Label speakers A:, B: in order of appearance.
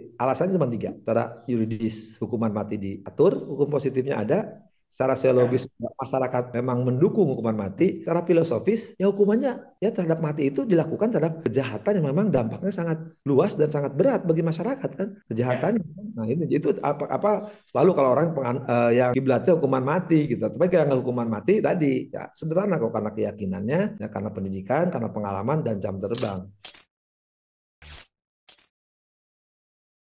A: Alasannya cuma tiga. Secara yuridis hukuman mati diatur, hukum positifnya ada. Secara sosiologis masyarakat memang mendukung hukuman mati. Secara filosofis ya hukumannya ya terhadap mati itu dilakukan terhadap kejahatan yang memang dampaknya sangat luas dan sangat berat bagi masyarakat kan kejahatan. Nah itu itu apa apa selalu kalau orang pengan, uh, yang kiblatnya hukuman mati gitu. Tapi kalau nggak hukuman mati tadi ya sederhana kok karena keyakinannya, ya, karena pendidikan, karena pengalaman dan jam terbang.